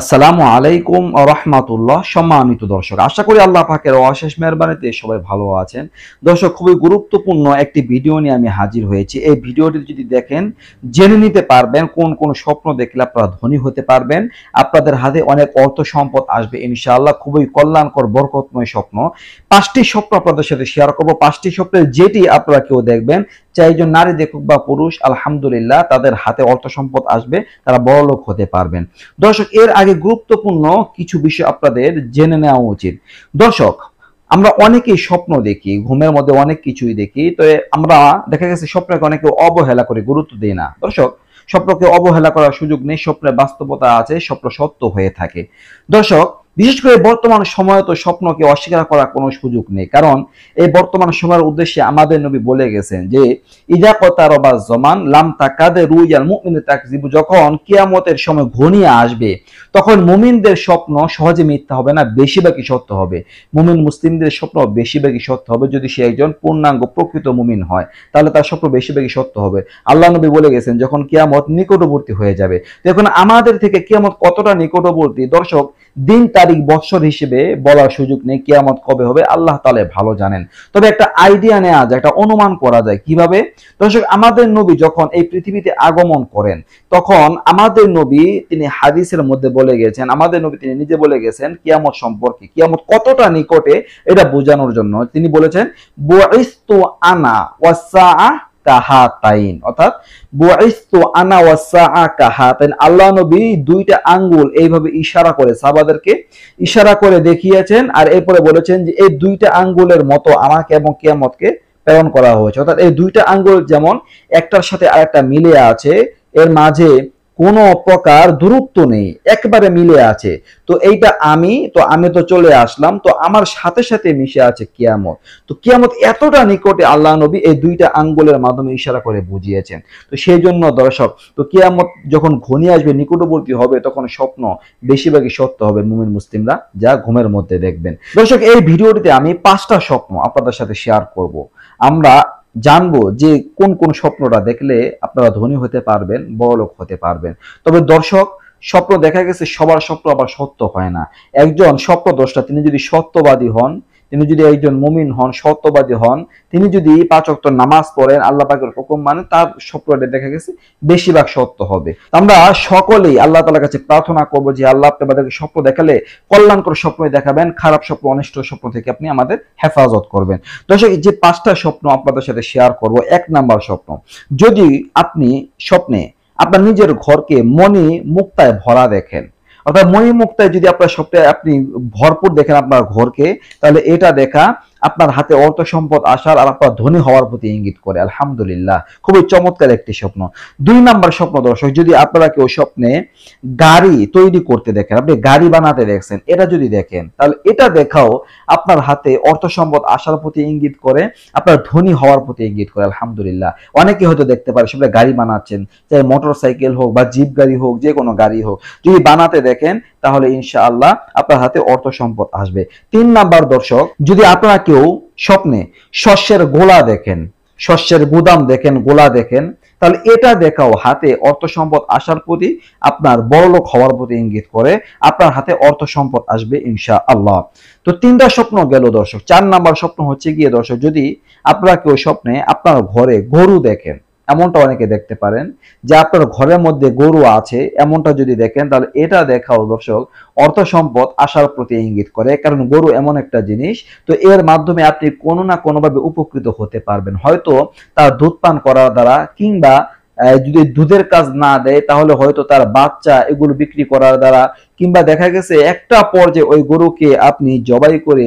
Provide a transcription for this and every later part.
আসসালামু আলাইকুম রহমাতুল্লাহ সম্মানিত দর্শক আশা করি আল্লাহ পাকের অশেষ মেহরবানিতে সবাই ভালো আছেন দর্শক খুবই গুরুত্বপূর্ণ একটি ভিডিও নিয়ে আমি হাজির হয়েছি এই ভিডিওটি যদি দেখেন জেনে নিতে পারবেন কোন কোন স্বপ্ন দেখলে আপনারা ধনী হতে পারবেন আপনাদের হাতে অনেক অর্থ সম্পদ আসবে ইনশাআল্লাহ খুবই কল্যাণকর বরকতময় স্বপ্ন পাঁচটি স্বপ্ন আপনাদের সাথে শেয়ার করবো পাঁচটি স্বপ্নের যেটি আপনারা কেউ দেখবেন চাই একজন নারী দেখুক বা পুরুষ আলহামদুলিল্লাহ তাদের হাতে অর্থ সম্পদ আসবে তারা বড় লোক হতে পারবেন দর্শক এর আগে গুরুত্বপূর্ণ কিছু বিষয় আপনাদের জেনে নেওয়া উচিত দর্শক আমরা অনেকেই স্বপ্ন দেখি ঘুমের মধ্যে অনেক কিছুই দেখি তো আমরা দেখা গেছে স্বপ্নকে অনেকে অবহেলা করে গুরুত্ব দিই না দর্শক স্বপ্নকে অবহেলা করার সুযোগ নেই স্বপ্নের বাস্তবতা আছে স্বপ্ন সত্য হয়ে থাকে দর্শক বিশেষ করে বর্তমান সময়ে তো স্বপ্নকে অস্বীকার করার কোনো সুযোগ নেই কারণ এই বর্তমান সময়ের উদ্দেশ্যে আমাদের নবী বলে গেছেন যে ইজা কথা রবা জমান লামতা কাদের রুইয়াল মুমিনে তাকজিবু যখন কিয়ামতের সময় ঘনিয়ে আসবে তখন মুমিনদের স্বপ্ন সহজে মিথ্যা হবে না বেশিরভাগই সত্য হবে মুমিন মুসলিমদের স্বপ্ন বেশিরভাগই সত্য হবে যদি সে একজন পূর্ণাঙ্গ প্রকৃত মুমিন হয় তাহলে তার স্বপ্ন বেশিরভাগই সত্য হবে আল্লাহ নবী বলে গেছেন যখন কিয়ামত নিকটবর্তী হয়ে যাবে তো এখন আমাদের থেকে কিয়ামত কতটা নিকটবর্তী দর্শক দিন তার তারিখ বৎসর হিসেবে বলার সুযোগ নেই কেয়ামত কবে হবে আল্লাহ তালে ভালো জানেন তবে একটা আইডিয়া নেওয়া যায় একটা অনুমান করা যায় কিভাবে দর্শক আমাদের নবী যখন এই পৃথিবীতে আগমন করেন তখন আমাদের নবী তিনি হাদিসের মধ্যে বলে গেছেন আমাদের নবী তিনি নিজে বলে গেছেন কিয়ামত সম্পর্কে কিয়ামত কতটা নিকটে এটা বোঝানোর জন্য তিনি বলেছেন আনা ওয়াসা কাহাতাইন অর্থাৎ বুইস্তু আনা ওয়া সাআ কাহাতাইন আল্লাহ নবী দুইটা আঙ্গুল এইভাবে ইশারা করে সাহাবাদেরকে ইশারা করে দেখিয়েছেন আর এরপরে বলেছেন যে এই দুইটা আঙ্গুলের মতো আমাকে এবং কিয়ামতকে প্রেরণ করা হয়েছে অর্থাৎ এই দুইটা আঙ্গুল যেমন একটার সাথে আরেকটা মিলে আছে এর মাঝে কোনো প্রকার দূরত্ব নেই একবারে মিলে আছে তো এইটা আমি তো আমি তো চলে আসলাম তো আমার সাথে সাথে মিশে আছে কিয়ামত তো কিয়ামত এতটা নিকটে আল্লাহ নবী এই দুইটা আঙ্গুলের মাধ্যমে ইশারা করে বুঝিয়েছেন তো সেই জন্য দর্শক তো কিয়ামত যখন ঘনিয়ে আসবে নিকটবর্তী হবে তখন স্বপ্ন বেশিরভাগই সত্য হবে মুমিন মুসলিমরা যা ঘুমের মধ্যে দেখবেন দর্শক এই ভিডিওটিতে আমি পাঁচটা স্বপ্ন আপনাদের সাথে শেয়ার করব আমরা জানবো যে কোন কোন স্বপ্নটা দেখলে আপনারা ধনী হতে পারবেন বড়লোক হতে পারবেন তবে দর্শক স্বপ্ন দেখা গেছে সবার স্বপ্ন আবার সত্য হয় না একজন স্বপ্ন দ্রষ্টা তিনি যদি সত্যবাদী হন তিনি যদি একজন মুমিন হন সত্যবাদী হন তিনি যদি পাঁচ অক্ত নামাজ পড়েন আল্লাহ পাকের হুকুম মানে তার স্বপ্নটা দেখা গেছে বেশিরভাগ সত্য হবে আমরা সকলেই আল্লাহ তালার কাছে প্রার্থনা করবো যে আল্লাহ আপনি আমাদেরকে স্বপ্ন দেখালে কল্যাণকর স্বপ্ন দেখাবেন খারাপ স্বপ্ন অনিষ্ট স্বপ্ন থেকে আপনি আমাদের হেফাজত করবেন দর্শক যে পাঁচটা স্বপ্ন আপনাদের সাথে শেয়ার করব এক নাম্বার স্বপ্ন যদি আপনি স্বপ্নে আপনার নিজের ঘরকে মনে মুক্তায় ভরা দেখেন অর্থাৎ মহিমুক্তায় যদি আপনার সবটাই আপনি ভরপুর দেখেন আপনার ঘরকে তাহলে এটা দেখা আপনার হাতে অর্থ সম্পদ আসার আর আপনার ধনী হওয়ার প্রতি ইঙ্গিত করে আলহামদুলিল্লাহ খুবই চমৎকার একটি স্বপ্ন দুই নাম্বার স্বপ্ন দর্শক যদি আপনারা কেউ স্বপ্নে গাড়ি তৈরি করতে দেখেন আপনি গাড়ি বানাতে দেখছেন এটা যদি দেখেন তাহলে এটা দেখাও আপনার হাতে অর্থ সম্পদ আসার প্রতি ইঙ্গিত করে আপনার ধনী হওয়ার প্রতি ইঙ্গিত করে আলহামদুলিল্লাহ অনেকে হয়তো দেখতে পারে সবাই গাড়ি বানাচ্ছেন চাই মোটর সাইকেল হোক বা জিপ গাড়ি হোক যে কোনো গাড়ি হোক যদি বানাতে দেখেন তাহলে ইনশাআল্লাহ আপনার হাতে অর্থ সম্পদ আসবে তিন নাম্বার দর্শক যদি আপনারা কেউ স্বপ্নে শস্যের গোলা দেখেন শস্যের গুদাম দেখেন গোলা দেখেন তাহলে এটা দেখাও হাতে অর্থ সম্পদ আসার প্রতি আপনার বড়লোক হওয়ার প্রতি ইঙ্গিত করে আপনার হাতে অর্থ সম্পদ আসবে ইনশা আল্লাহ তো তিনটা স্বপ্ন গেল দর্শক চার নাম্বার স্বপ্ন হচ্ছে গিয়ে দর্শক যদি আপনারা কেউ স্বপ্নে আপনার ঘরে গরু দেখেন এমনটা অনেকে দেখতে পারেন যে আপনার ঘরের মধ্যে গরু আছে এমনটা যদি দেখেন তাহলে এটা দেখাও দর্শক অর্থ সম্পদ আসার প্রতি ইঙ্গিত করে কারণ গরু এমন একটা জিনিস তো এর মাধ্যমে আপনি কোনো না কোনোভাবে উপকৃত হতে পারবেন হয়তো তার দুধ পান করার দ্বারা কিংবা যদি দুধের কাজ না দেয় তাহলে হয়তো তার বাচ্চা এগুলো বিক্রি করার দ্বারা কিংবা দেখা গেছে একটা পর্যায়ে ওই গরুকে আপনি জবাই করে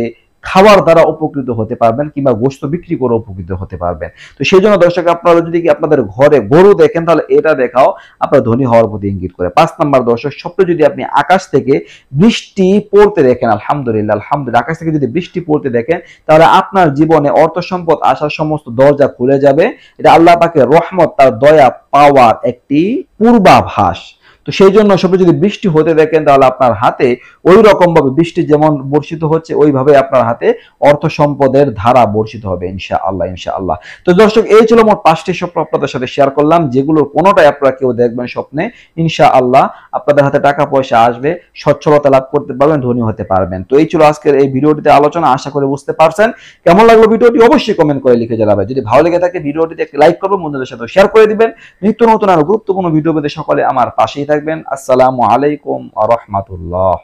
খাওয়ার দ্বারা উপকৃত হতে পারবেন কিংবা গোস্ত বিক্রি করে উপকৃত হতে পারবেন তো সেই জন্য দর্শক আপনারা যদি আপনাদের ঘরে গরু দেখেন তাহলে এটা দেখাও আপনার ধনী হওয়ার প্রতি ইঙ্গিত করে পাঁচ নাম্বার দর্শক স্বপ্নে যদি আপনি আকাশ থেকে বৃষ্টি পড়তে দেখেন আলহামদুলিল্লাহ আলহামদুলিল্লাহ আকাশ থেকে যদি বৃষ্টি পড়তে দেখেন তাহলে আপনার জীবনে অর্থ সম্পদ আসার সমস্ত দরজা খুলে যাবে এটা আল্লাহ পাকে রহমত তার দয়া পাওয়ার একটি পূর্বাভাস তো সেই জন্য সবাই যদি বৃষ্টি হতে দেখেন তাহলে আপনার হাতে ওই ভাবে বৃষ্টি যেমন বর্ষিত হচ্ছে ওইভাবে আপনার হাতে অর্থ সম্পদের ধারা বর্ষিত হবে ইনশা আল্লাহ ইনশা আল্লাহ তো দর্শক এই ছিল মোট পাঁচটি স্বপ্ন আপনাদের সাথে শেয়ার করলাম যেগুলোর কোনোটাই আপনারা কেউ দেখবেন স্বপ্নে ইনশা আল্লাহ আপনাদের হাতে টাকা পয়সা আসবে সচ্ছলতা লাভ করতে পারবেন ধনী হতে পারবেন তো এই ছিল আজকের এই ভিডিওটিতে আলোচনা আশা করে বুঝতে পারছেন কেমন লাগলো ভিডিওটি অবশ্যই কমেন্ট করে লিখে জানাবেন যদি ভালো লেগে থাকে ভিডিওটিতে একটি লাইক করবেন বন্ধুদের সাথে শেয়ার করে দিবেন নিত্য নতুন আরো গুরুত্বপূর্ণ ভিডিও পেতে সকলে আমার পাশেই থাকবেন আসসালামু আলাইকুম আ রহমাতুল্লাহ